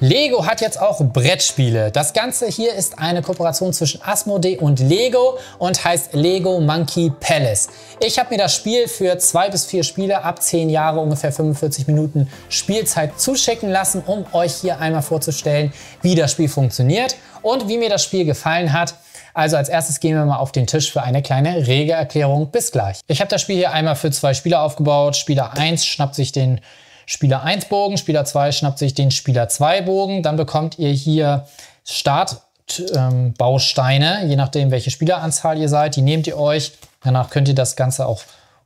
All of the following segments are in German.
Lego hat jetzt auch Brettspiele. Das Ganze hier ist eine Kooperation zwischen Asmodee und Lego und heißt Lego Monkey Palace. Ich habe mir das Spiel für zwei bis vier Spiele ab zehn Jahre ungefähr 45 Minuten Spielzeit zuschicken lassen, um euch hier einmal vorzustellen, wie das Spiel funktioniert und wie mir das Spiel gefallen hat. Also als erstes gehen wir mal auf den Tisch für eine kleine Regelerklärung. Bis gleich. Ich habe das Spiel hier einmal für zwei Spieler aufgebaut. Spieler 1 schnappt sich den Spieler 1 Bogen, Spieler 2 schnappt sich den Spieler 2 Bogen, dann bekommt ihr hier Startbausteine, ähm, je nachdem, welche Spieleranzahl ihr seid, die nehmt ihr euch. Danach könnt ihr das Ganze auch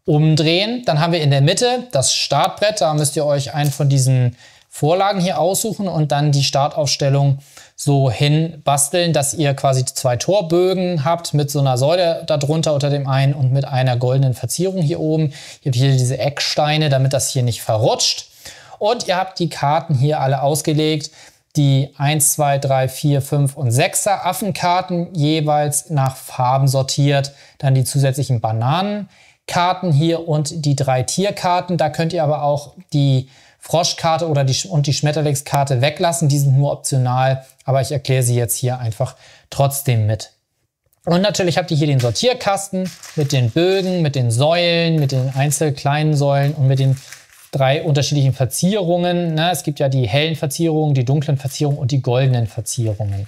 umdrehen. Dann haben wir in der Mitte das Startbrett, da müsst ihr euch einen von diesen Vorlagen hier aussuchen und dann die Startaufstellung so hin basteln, dass ihr quasi zwei Torbögen habt mit so einer Säule darunter unter dem einen und mit einer goldenen Verzierung hier oben. Ihr habt hier diese Ecksteine, damit das hier nicht verrutscht. Und ihr habt die Karten hier alle ausgelegt. Die 1, 2, 3, 4, 5 und 6er Affenkarten jeweils nach Farben sortiert. Dann die zusätzlichen Bananenkarten hier und die drei Tierkarten. Da könnt ihr aber auch die Froschkarte oder die, und die Schmetterlingskarte weglassen. Die sind nur optional, aber ich erkläre sie jetzt hier einfach trotzdem mit. Und natürlich habt ihr hier den Sortierkasten mit den Bögen, mit den Säulen, mit den einzelnen kleinen Säulen und mit den drei unterschiedlichen Verzierungen. Ne? Es gibt ja die hellen Verzierungen, die dunklen Verzierungen und die goldenen Verzierungen.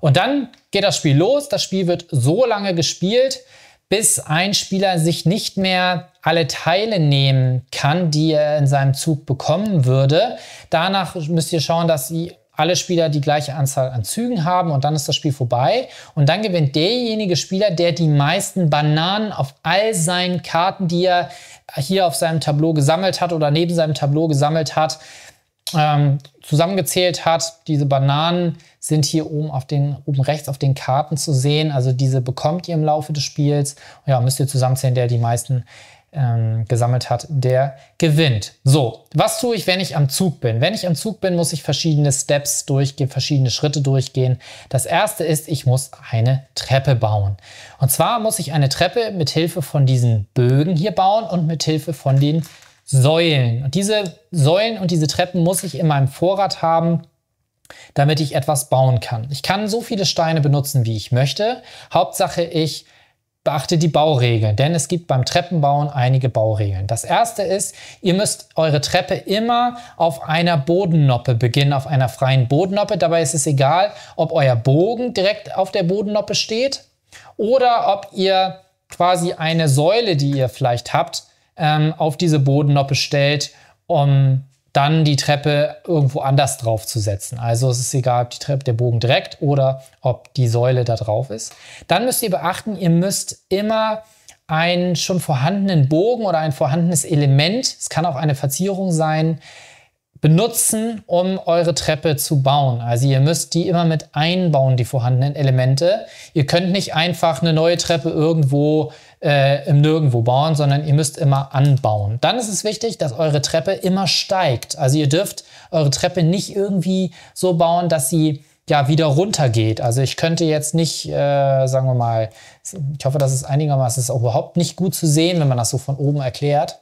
Und dann geht das Spiel los. Das Spiel wird so lange gespielt, bis ein Spieler sich nicht mehr alle Teile nehmen kann, die er in seinem Zug bekommen würde. Danach müsst ihr schauen, dass alle Spieler die gleiche Anzahl an Zügen haben und dann ist das Spiel vorbei. Und dann gewinnt derjenige Spieler, der die meisten Bananen auf all seinen Karten, die er hier auf seinem Tableau gesammelt hat oder neben seinem Tableau gesammelt hat, ähm, zusammengezählt hat. Diese Bananen sind hier oben, auf den, oben rechts auf den Karten zu sehen. Also diese bekommt ihr im Laufe des Spiels. Ja, müsst ihr zusammenzählen, der die meisten ähm, gesammelt hat, der gewinnt. So, was tue ich, wenn ich am Zug bin? Wenn ich am Zug bin, muss ich verschiedene Steps durchgehen, verschiedene Schritte durchgehen. Das erste ist, ich muss eine Treppe bauen. Und zwar muss ich eine Treppe mit Hilfe von diesen Bögen hier bauen und mit Hilfe von den Säulen. Und diese Säulen und diese Treppen muss ich in meinem Vorrat haben, damit ich etwas bauen kann. Ich kann so viele Steine benutzen, wie ich möchte. Hauptsache, ich beachte die Bauregeln, denn es gibt beim Treppenbauen einige Bauregeln. Das erste ist, ihr müsst eure Treppe immer auf einer Bodennoppe beginnen, auf einer freien Bodennoppe. Dabei ist es egal, ob euer Bogen direkt auf der Bodennoppe steht oder ob ihr quasi eine Säule, die ihr vielleicht habt, ähm, auf diese Bodennoppe stellt, um dann die Treppe irgendwo anders drauf zu setzen. Also es ist egal, ob die Treppe, der Bogen direkt oder ob die Säule da drauf ist. Dann müsst ihr beachten, ihr müsst immer einen schon vorhandenen Bogen oder ein vorhandenes Element, es kann auch eine Verzierung sein, benutzen, um eure Treppe zu bauen. Also ihr müsst die immer mit einbauen, die vorhandenen Elemente. Ihr könnt nicht einfach eine neue Treppe irgendwo äh, im Nirgendwo bauen, sondern ihr müsst immer anbauen. Dann ist es wichtig, dass eure Treppe immer steigt. Also ihr dürft eure Treppe nicht irgendwie so bauen, dass sie ja wieder runter geht. Also ich könnte jetzt nicht, äh, sagen wir mal, ich hoffe, das ist einigermaßen ist überhaupt nicht gut zu sehen, wenn man das so von oben erklärt.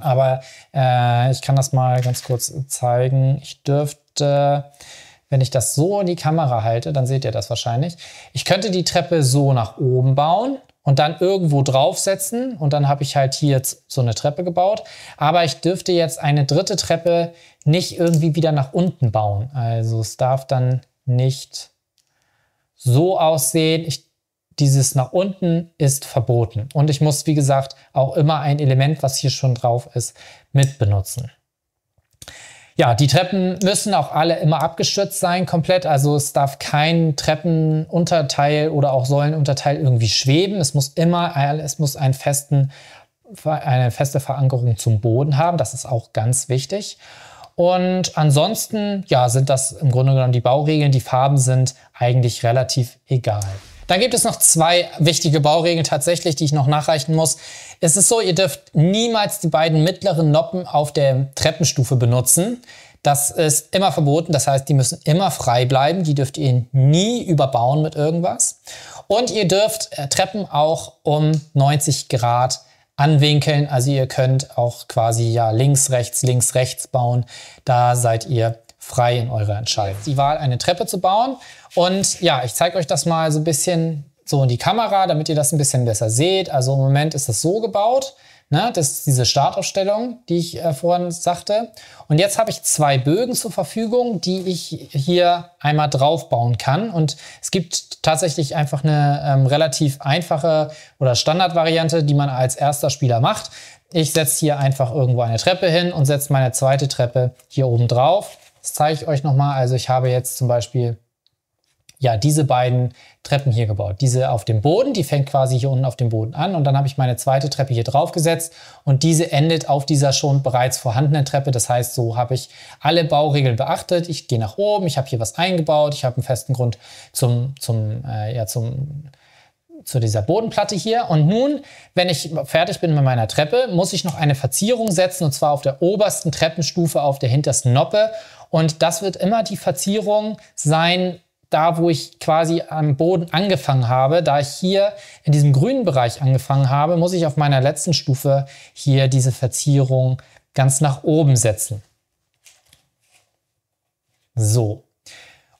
Aber äh, ich kann das mal ganz kurz zeigen. Ich dürfte, wenn ich das so in die Kamera halte, dann seht ihr das wahrscheinlich. Ich könnte die Treppe so nach oben bauen und dann irgendwo draufsetzen und dann habe ich halt hier jetzt so eine Treppe gebaut. Aber ich dürfte jetzt eine dritte Treppe nicht irgendwie wieder nach unten bauen. Also es darf dann nicht so aussehen. Ich, dieses nach unten ist verboten. Und ich muss, wie gesagt, auch immer ein Element, was hier schon drauf ist, mitbenutzen. Ja, die Treppen müssen auch alle immer abgestürzt sein, komplett. Also es darf kein Treppenunterteil oder auch Säulenunterteil irgendwie schweben. Es muss immer, es muss einen festen, eine feste Verankerung zum Boden haben. Das ist auch ganz wichtig. Und ansonsten, ja, sind das im Grunde genommen die Bauregeln. Die Farben sind eigentlich relativ egal. Dann gibt es noch zwei wichtige Bauregeln tatsächlich, die ich noch nachreichen muss. Es ist so, ihr dürft niemals die beiden mittleren Noppen auf der Treppenstufe benutzen. Das ist immer verboten, das heißt, die müssen immer frei bleiben, die dürft ihr nie überbauen mit irgendwas. Und ihr dürft äh, Treppen auch um 90 Grad anwinkeln, also ihr könnt auch quasi ja links, rechts, links, rechts bauen, da seid ihr frei in eurer Entscheidung. Die Wahl, eine Treppe zu bauen. Und ja, ich zeige euch das mal so ein bisschen so in die Kamera, damit ihr das ein bisschen besser seht. Also im Moment ist das so gebaut. Ne? Das ist diese Startaufstellung, die ich äh, vorhin sagte. Und jetzt habe ich zwei Bögen zur Verfügung, die ich hier einmal draufbauen kann. Und es gibt tatsächlich einfach eine ähm, relativ einfache oder Standardvariante, die man als erster Spieler macht. Ich setze hier einfach irgendwo eine Treppe hin und setze meine zweite Treppe hier oben drauf das zeige ich euch nochmal. Also ich habe jetzt zum Beispiel ja, diese beiden Treppen hier gebaut. Diese auf dem Boden, die fängt quasi hier unten auf dem Boden an und dann habe ich meine zweite Treppe hier drauf gesetzt und diese endet auf dieser schon bereits vorhandenen Treppe. Das heißt, so habe ich alle Bauregeln beachtet. Ich gehe nach oben, ich habe hier was eingebaut, ich habe einen festen Grund zum, zum, äh, ja, zum, zu dieser Bodenplatte hier. Und nun, wenn ich fertig bin mit meiner Treppe, muss ich noch eine Verzierung setzen und zwar auf der obersten Treppenstufe auf der hintersten Noppe und das wird immer die Verzierung sein, da wo ich quasi am Boden angefangen habe. Da ich hier in diesem grünen Bereich angefangen habe, muss ich auf meiner letzten Stufe hier diese Verzierung ganz nach oben setzen. So.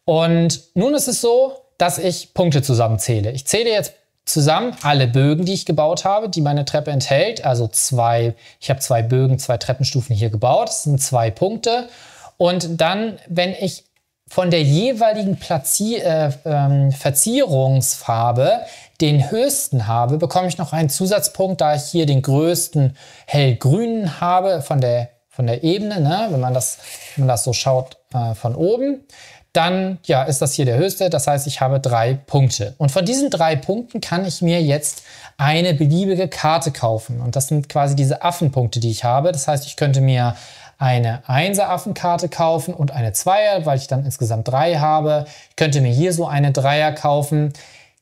Und nun ist es so, dass ich Punkte zusammenzähle. Ich zähle jetzt zusammen alle Bögen, die ich gebaut habe, die meine Treppe enthält. Also zwei, ich habe zwei Bögen, zwei Treppenstufen hier gebaut. Das sind zwei Punkte. Und dann, wenn ich von der jeweiligen Plazi äh, ähm, Verzierungsfarbe den höchsten habe, bekomme ich noch einen Zusatzpunkt, da ich hier den größten hellgrünen habe von der, von der Ebene, ne? wenn, man das, wenn man das so schaut äh, von oben. Dann ja, ist das hier der höchste, das heißt, ich habe drei Punkte. Und von diesen drei Punkten kann ich mir jetzt eine beliebige Karte kaufen. Und das sind quasi diese Affenpunkte, die ich habe. Das heißt, ich könnte mir eine 1er Affenkarte kaufen und eine 2er, weil ich dann insgesamt 3 habe. Ich könnte mir hier so eine 3er kaufen,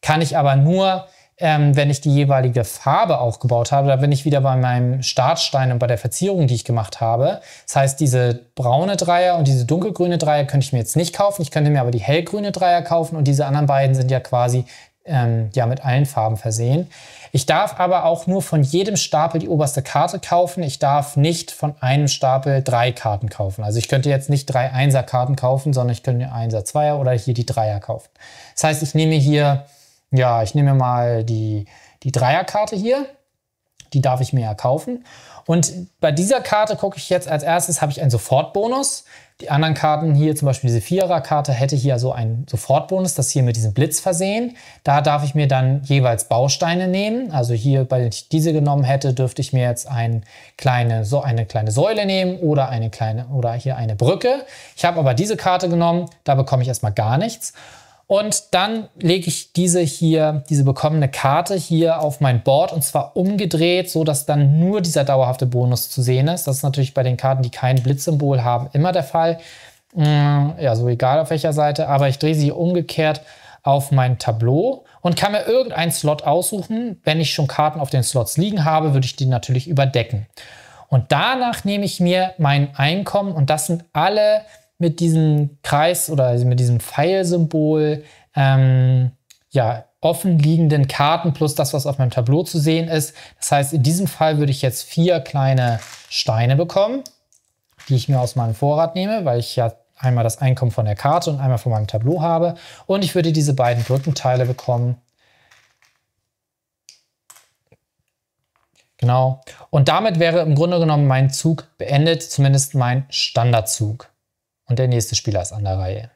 kann ich aber nur, ähm, wenn ich die jeweilige Farbe auch gebaut habe. Da bin ich wieder bei meinem Startstein und bei der Verzierung, die ich gemacht habe. Das heißt, diese braune 3er und diese dunkelgrüne 3er könnte ich mir jetzt nicht kaufen. Ich könnte mir aber die hellgrüne 3er kaufen und diese anderen beiden sind ja quasi ähm, ja mit allen Farben versehen. Ich darf aber auch nur von jedem Stapel die oberste Karte kaufen. Ich darf nicht von einem Stapel drei Karten kaufen. Also ich könnte jetzt nicht drei Einser-Karten kaufen, sondern ich könnte Einser, Zweier oder hier die Dreier kaufen. Das heißt, ich nehme hier, ja, ich nehme mal die, die Dreierkarte hier die darf ich mir ja kaufen. Und bei dieser Karte gucke ich jetzt als erstes, habe ich einen Sofortbonus. Die anderen Karten hier, zum Beispiel diese Vierer-Karte, hätte hier so einen Sofortbonus, das hier mit diesem Blitz versehen. Da darf ich mir dann jeweils Bausteine nehmen. Also hier, bei ich diese genommen hätte, dürfte ich mir jetzt eine kleine, so eine kleine Säule nehmen oder eine kleine oder hier eine Brücke. Ich habe aber diese Karte genommen, da bekomme ich erstmal gar nichts. Und dann lege ich diese hier, diese bekommene Karte hier auf mein Board und zwar umgedreht, so dass dann nur dieser dauerhafte Bonus zu sehen ist. Das ist natürlich bei den Karten, die kein Blitzsymbol haben, immer der Fall. Mm, ja, so egal auf welcher Seite, aber ich drehe sie umgekehrt auf mein Tableau und kann mir irgendeinen Slot aussuchen. Wenn ich schon Karten auf den Slots liegen habe, würde ich die natürlich überdecken. Und danach nehme ich mir mein Einkommen und das sind alle mit diesem Kreis oder also mit diesem Pfeilsymbol ähm, ja, offen liegenden Karten plus das, was auf meinem Tableau zu sehen ist. Das heißt, in diesem Fall würde ich jetzt vier kleine Steine bekommen, die ich mir aus meinem Vorrat nehme, weil ich ja einmal das Einkommen von der Karte und einmal von meinem Tableau habe. Und ich würde diese beiden Brückenteile bekommen. Genau. Und damit wäre im Grunde genommen mein Zug beendet, zumindest mein Standardzug und der nächste Spieler ist an der Reihe.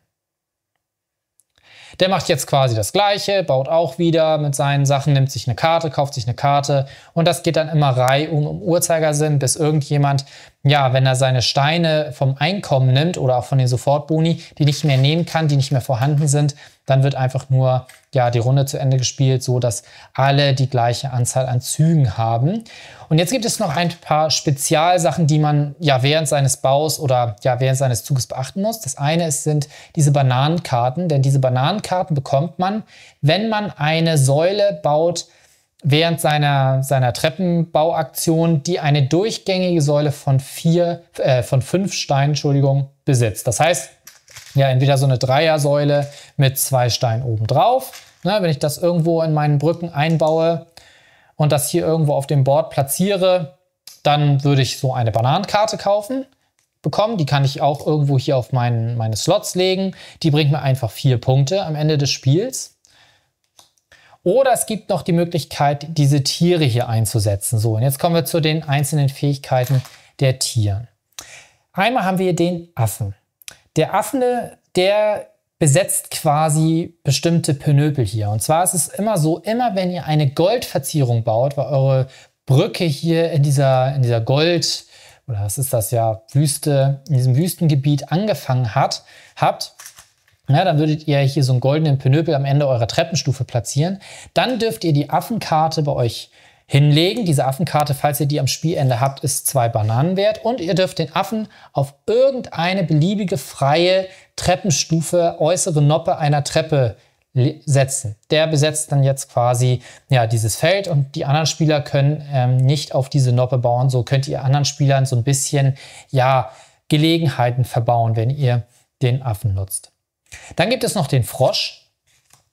Der macht jetzt quasi das Gleiche, baut auch wieder mit seinen Sachen, nimmt sich eine Karte, kauft sich eine Karte und das geht dann immer reihum um Uhrzeigersinn, bis irgendjemand, ja, wenn er seine Steine vom Einkommen nimmt oder auch von den Sofortboni, die nicht mehr nehmen kann, die nicht mehr vorhanden sind, dann wird einfach nur ja, die Runde zu Ende gespielt, so dass alle die gleiche Anzahl an Zügen haben. Und jetzt gibt es noch ein paar Spezialsachen, die man ja während seines Baus oder ja während seines Zuges beachten muss. Das eine ist, sind diese Bananenkarten, denn diese Bananenkarten bekommt man, wenn man eine Säule baut, während seiner, seiner Treppenbauaktion, die eine durchgängige Säule von vier, äh, von fünf Steinen, Entschuldigung, besitzt. Das heißt, ja, entweder so eine Dreiersäule mit zwei Steinen oben drauf. Ne, wenn ich das irgendwo in meinen Brücken einbaue und das hier irgendwo auf dem Board platziere, dann würde ich so eine Bananenkarte kaufen bekommen. Die kann ich auch irgendwo hier auf meinen, meine Slots legen. Die bringt mir einfach vier Punkte am Ende des Spiels. Oder es gibt noch die Möglichkeit, diese Tiere hier einzusetzen. So, und jetzt kommen wir zu den einzelnen Fähigkeiten der Tiere. Einmal haben wir den Affen. Der Affne, der besetzt quasi bestimmte Pönöpel hier. Und zwar ist es immer so, immer wenn ihr eine Goldverzierung baut, weil eure Brücke hier in dieser, in dieser Gold- oder was ist das ja, Wüste, in diesem Wüstengebiet angefangen hat, habt, ja, dann würdet ihr hier so einen goldenen Pönöpel am Ende eurer Treppenstufe platzieren. Dann dürft ihr die Affenkarte bei euch hinlegen. Diese Affenkarte, falls ihr die am Spielende habt, ist zwei Bananen wert. Und ihr dürft den Affen auf irgendeine beliebige freie Treppenstufe, äußere Noppe einer Treppe setzen. Der besetzt dann jetzt quasi ja, dieses Feld und die anderen Spieler können ähm, nicht auf diese Noppe bauen. So könnt ihr anderen Spielern so ein bisschen ja, Gelegenheiten verbauen, wenn ihr den Affen nutzt. Dann gibt es noch den Frosch.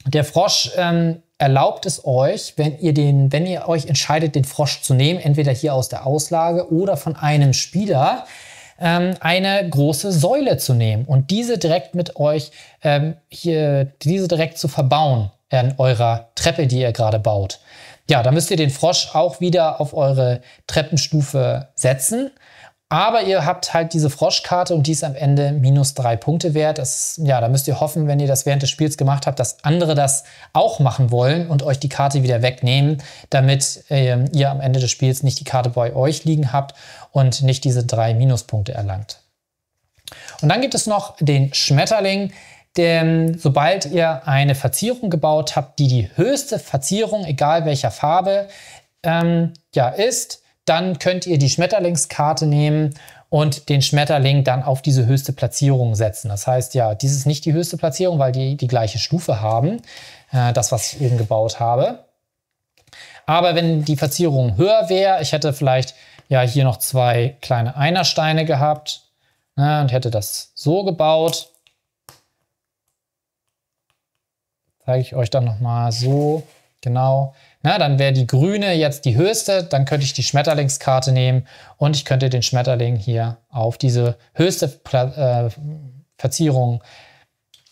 Der Frosch ähm, erlaubt es euch, wenn ihr, den, wenn ihr euch entscheidet, den Frosch zu nehmen, entweder hier aus der Auslage oder von einem Spieler, ähm, eine große Säule zu nehmen und diese direkt mit euch ähm, hier, diese direkt zu verbauen an eurer Treppe, die ihr gerade baut. Ja, da müsst ihr den Frosch auch wieder auf eure Treppenstufe setzen aber ihr habt halt diese Froschkarte und die ist am Ende minus drei Punkte wert. Das, ja, da müsst ihr hoffen, wenn ihr das während des Spiels gemacht habt, dass andere das auch machen wollen und euch die Karte wieder wegnehmen, damit äh, ihr am Ende des Spiels nicht die Karte bei euch liegen habt und nicht diese drei Minuspunkte erlangt. Und dann gibt es noch den Schmetterling. Denn sobald ihr eine Verzierung gebaut habt, die die höchste Verzierung, egal welcher Farbe, ähm, ja, ist, dann könnt ihr die Schmetterlingskarte nehmen und den Schmetterling dann auf diese höchste Platzierung setzen. Das heißt ja, dies ist nicht die höchste Platzierung, weil die die gleiche Stufe haben, äh, das, was ich eben gebaut habe. Aber wenn die Verzierung höher wäre, ich hätte vielleicht ja hier noch zwei kleine Einersteine gehabt ne, und hätte das so gebaut. Zeige ich euch dann nochmal so genau. Na, dann wäre die grüne jetzt die höchste, dann könnte ich die Schmetterlingskarte nehmen und ich könnte den Schmetterling hier auf diese höchste Pla äh, Verzierung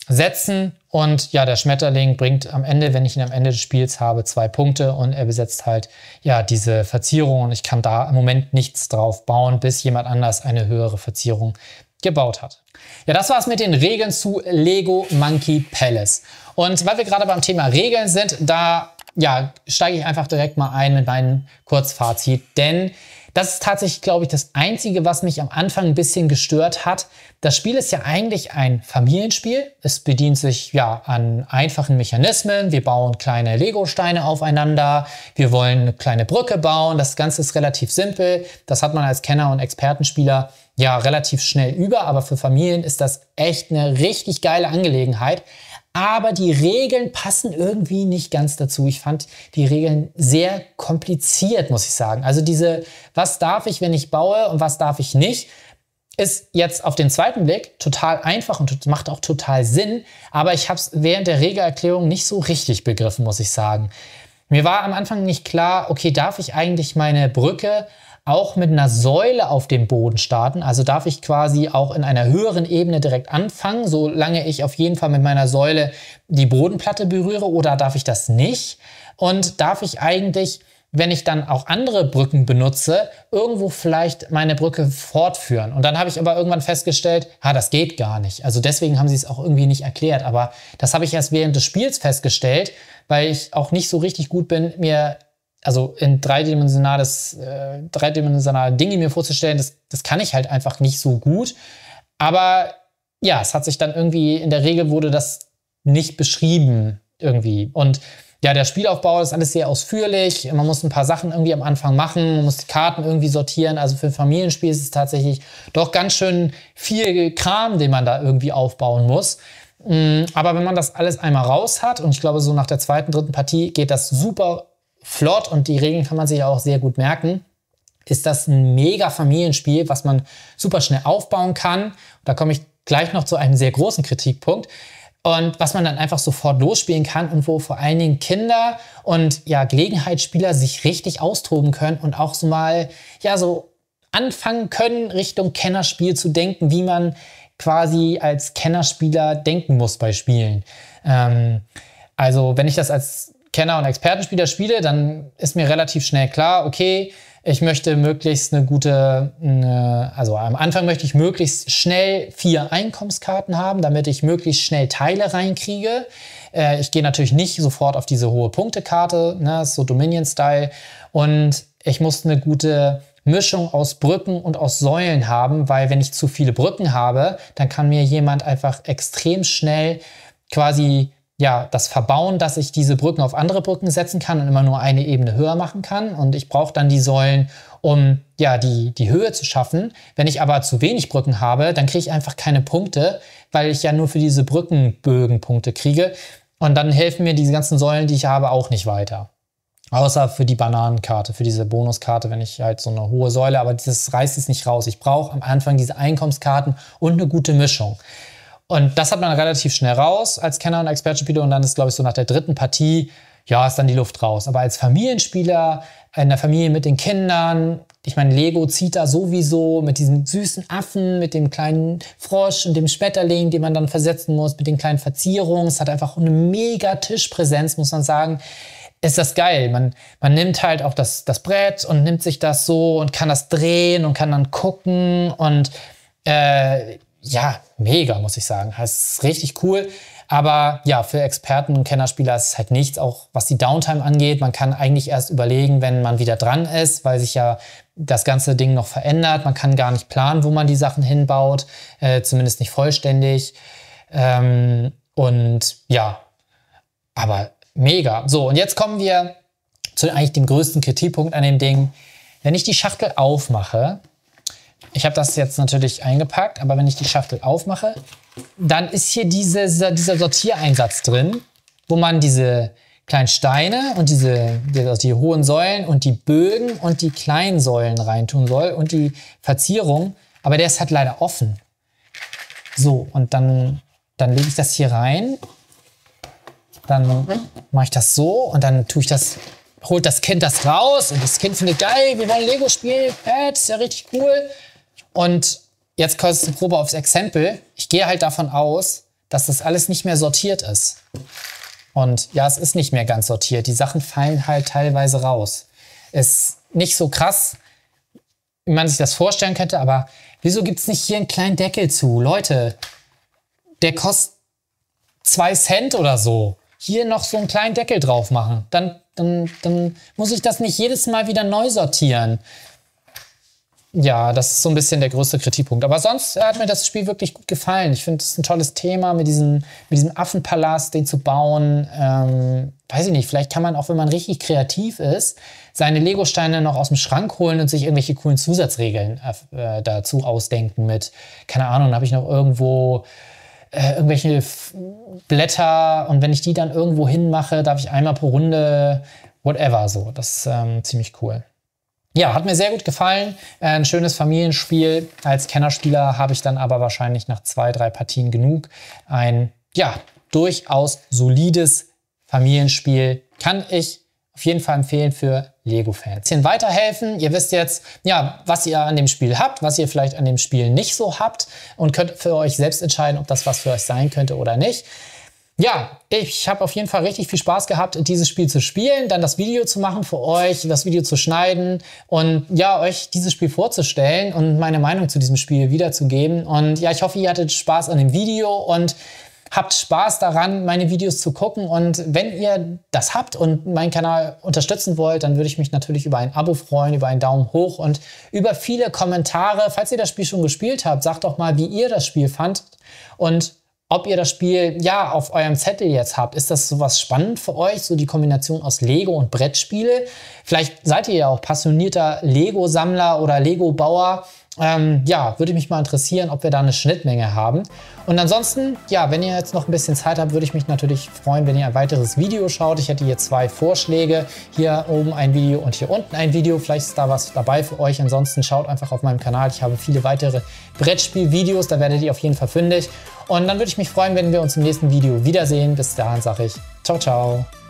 setzen. Und ja, der Schmetterling bringt am Ende, wenn ich ihn am Ende des Spiels habe, zwei Punkte und er besetzt halt ja diese Verzierung und ich kann da im Moment nichts drauf bauen, bis jemand anders eine höhere Verzierung gebaut hat. Ja, das war's mit den Regeln zu Lego Monkey Palace. Und weil wir gerade beim Thema Regeln sind, da ja, steige ich einfach direkt mal ein mit meinem Kurzfazit, denn das ist tatsächlich, glaube ich, das Einzige, was mich am Anfang ein bisschen gestört hat. Das Spiel ist ja eigentlich ein Familienspiel. Es bedient sich ja an einfachen Mechanismen. Wir bauen kleine Lego-Steine aufeinander. Wir wollen eine kleine Brücke bauen. Das Ganze ist relativ simpel. Das hat man als Kenner und Expertenspieler ja relativ schnell über. Aber für Familien ist das echt eine richtig geile Angelegenheit aber die Regeln passen irgendwie nicht ganz dazu. Ich fand die Regeln sehr kompliziert, muss ich sagen. Also diese, was darf ich, wenn ich baue und was darf ich nicht, ist jetzt auf den zweiten Blick total einfach und macht auch total Sinn, aber ich habe es während der Regelerklärung nicht so richtig begriffen, muss ich sagen. Mir war am Anfang nicht klar, okay, darf ich eigentlich meine Brücke auch mit einer Säule auf dem Boden starten? Also darf ich quasi auch in einer höheren Ebene direkt anfangen, solange ich auf jeden Fall mit meiner Säule die Bodenplatte berühre oder darf ich das nicht? Und darf ich eigentlich wenn ich dann auch andere Brücken benutze, irgendwo vielleicht meine Brücke fortführen. Und dann habe ich aber irgendwann festgestellt, ha, das geht gar nicht. Also deswegen haben sie es auch irgendwie nicht erklärt. Aber das habe ich erst während des Spiels festgestellt, weil ich auch nicht so richtig gut bin, mir also in dreidimensionales, äh, dreidimensionale Dinge mir vorzustellen, das, das kann ich halt einfach nicht so gut. Aber ja, es hat sich dann irgendwie, in der Regel wurde das nicht beschrieben irgendwie. Und ja, der Spielaufbau ist alles sehr ausführlich. Man muss ein paar Sachen irgendwie am Anfang machen, man muss die Karten irgendwie sortieren. Also für ein Familienspiel ist es tatsächlich doch ganz schön viel Kram, den man da irgendwie aufbauen muss. Mm, aber wenn man das alles einmal raus hat, und ich glaube, so nach der zweiten, dritten Partie geht das super flott und die Regeln kann man sich auch sehr gut merken, ist das ein mega Familienspiel, was man super schnell aufbauen kann. da komme ich gleich noch zu einem sehr großen Kritikpunkt und was man dann einfach sofort losspielen kann und wo vor allen Dingen Kinder und ja Gelegenheitsspieler sich richtig austoben können und auch so mal ja so anfangen können Richtung Kennerspiel zu denken, wie man quasi als Kennerspieler denken muss bei Spielen. Ähm, also wenn ich das als Kenner und Expertenspieler spiele, dann ist mir relativ schnell klar, okay, ich möchte möglichst eine gute, eine, also am Anfang möchte ich möglichst schnell vier Einkommenskarten haben, damit ich möglichst schnell Teile reinkriege. Äh, ich gehe natürlich nicht sofort auf diese hohe Punktekarte, ne, so Dominion-Style. Und ich muss eine gute Mischung aus Brücken und aus Säulen haben, weil wenn ich zu viele Brücken habe, dann kann mir jemand einfach extrem schnell quasi ja, das Verbauen, dass ich diese Brücken auf andere Brücken setzen kann und immer nur eine Ebene höher machen kann. Und ich brauche dann die Säulen, um ja, die, die Höhe zu schaffen. Wenn ich aber zu wenig Brücken habe, dann kriege ich einfach keine Punkte, weil ich ja nur für diese Brückenbögen Punkte kriege. Und dann helfen mir diese ganzen Säulen, die ich habe, auch nicht weiter. Außer für die Bananenkarte, für diese Bonuskarte, wenn ich halt so eine hohe Säule, aber das reißt es nicht raus. Ich brauche am Anfang diese Einkommenskarten und eine gute Mischung. Und das hat man relativ schnell raus als Kenner und Expertenspieler. Und dann ist, glaube ich, so nach der dritten Partie, ja, ist dann die Luft raus. Aber als Familienspieler, in der Familie mit den Kindern, ich meine, Lego zieht da sowieso mit diesen süßen Affen, mit dem kleinen Frosch und dem Schmetterling, den man dann versetzen muss, mit den kleinen Verzierungen. Es hat einfach eine mega Tischpräsenz, muss man sagen ist das geil. Man, man nimmt halt auch das, das Brett und nimmt sich das so und kann das drehen und kann dann gucken und äh, ja, mega, muss ich sagen. Es ist richtig cool. Aber ja, für Experten und Kennerspieler ist es halt nichts, auch was die Downtime angeht. Man kann eigentlich erst überlegen, wenn man wieder dran ist, weil sich ja das ganze Ding noch verändert. Man kann gar nicht planen, wo man die Sachen hinbaut, äh, zumindest nicht vollständig. Ähm, und ja, aber mega. So, und jetzt kommen wir zu eigentlich dem größten Kritikpunkt an dem Ding. Wenn ich die Schachtel aufmache, ich habe das jetzt natürlich eingepackt, aber wenn ich die Schachtel aufmache, dann ist hier diese, dieser, Sortiereinsatz drin, wo man diese kleinen Steine und diese, die, also die hohen Säulen und die Bögen und die kleinen Säulen reintun soll und die Verzierung. Aber der ist halt leider offen. So, und dann, dann lege ich das hier rein. Dann mache ich das so und dann tue ich das holt das Kind das raus und das Kind findet geil, wir wollen Lego spielen, äh, das ist ja richtig cool. Und jetzt kostet eine Probe aufs Exempel. Ich gehe halt davon aus, dass das alles nicht mehr sortiert ist. Und ja, es ist nicht mehr ganz sortiert. Die Sachen fallen halt teilweise raus. Ist nicht so krass, wie man sich das vorstellen könnte, aber wieso gibt es nicht hier einen kleinen Deckel zu? Leute, der kostet zwei Cent oder so. Hier noch so einen kleinen Deckel drauf machen. Dann, dann, dann muss ich das nicht jedes Mal wieder neu sortieren. Ja, das ist so ein bisschen der größte Kritikpunkt. Aber sonst äh, hat mir das Spiel wirklich gut gefallen. Ich finde es ein tolles Thema mit diesem, mit diesem Affenpalast, den zu bauen. Ähm, weiß ich nicht, vielleicht kann man auch, wenn man richtig kreativ ist, seine Lego-Steine noch aus dem Schrank holen und sich irgendwelche coolen Zusatzregeln äh, äh dazu ausdenken mit, keine Ahnung, habe ich noch irgendwo äh, irgendwelche F Blätter und wenn ich die dann irgendwo hinmache, darf ich einmal pro Runde, whatever so. Das ist ähm, ziemlich cool. Ja, hat mir sehr gut gefallen. Äh, ein schönes Familienspiel. Als Kennerspieler habe ich dann aber wahrscheinlich nach zwei, drei Partien genug. Ein, ja, durchaus solides Familienspiel kann ich auf jeden Fall empfehlen für Lego-Fans. Ein bisschen weiterhelfen. Ihr wisst jetzt, ja, was ihr an dem Spiel habt, was ihr vielleicht an dem Spiel nicht so habt und könnt für euch selbst entscheiden, ob das was für euch sein könnte oder nicht ja, ich habe auf jeden Fall richtig viel Spaß gehabt, dieses Spiel zu spielen, dann das Video zu machen für euch, das Video zu schneiden und ja, euch dieses Spiel vorzustellen und meine Meinung zu diesem Spiel wiederzugeben. Und ja, ich hoffe, ihr hattet Spaß an dem Video und habt Spaß daran, meine Videos zu gucken. Und wenn ihr das habt und meinen Kanal unterstützen wollt, dann würde ich mich natürlich über ein Abo freuen, über einen Daumen hoch und über viele Kommentare. Falls ihr das Spiel schon gespielt habt, sagt doch mal, wie ihr das Spiel fandt und ob ihr das Spiel ja auf eurem Zettel jetzt habt. Ist das sowas spannend für euch, so die Kombination aus Lego und Brettspiele? Vielleicht seid ihr ja auch passionierter Lego-Sammler oder Lego-Bauer. Ähm, ja, würde mich mal interessieren, ob wir da eine Schnittmenge haben. Und ansonsten, ja, wenn ihr jetzt noch ein bisschen Zeit habt, würde ich mich natürlich freuen, wenn ihr ein weiteres Video schaut. Ich hätte hier zwei Vorschläge. Hier oben ein Video und hier unten ein Video. Vielleicht ist da was dabei für euch. Ansonsten schaut einfach auf meinem Kanal. Ich habe viele weitere Brettspielvideos. Da werdet ihr auf jeden Fall fündig. Und dann würde ich mich freuen, wenn wir uns im nächsten Video wiedersehen. Bis dahin sage ich ciao, ciao.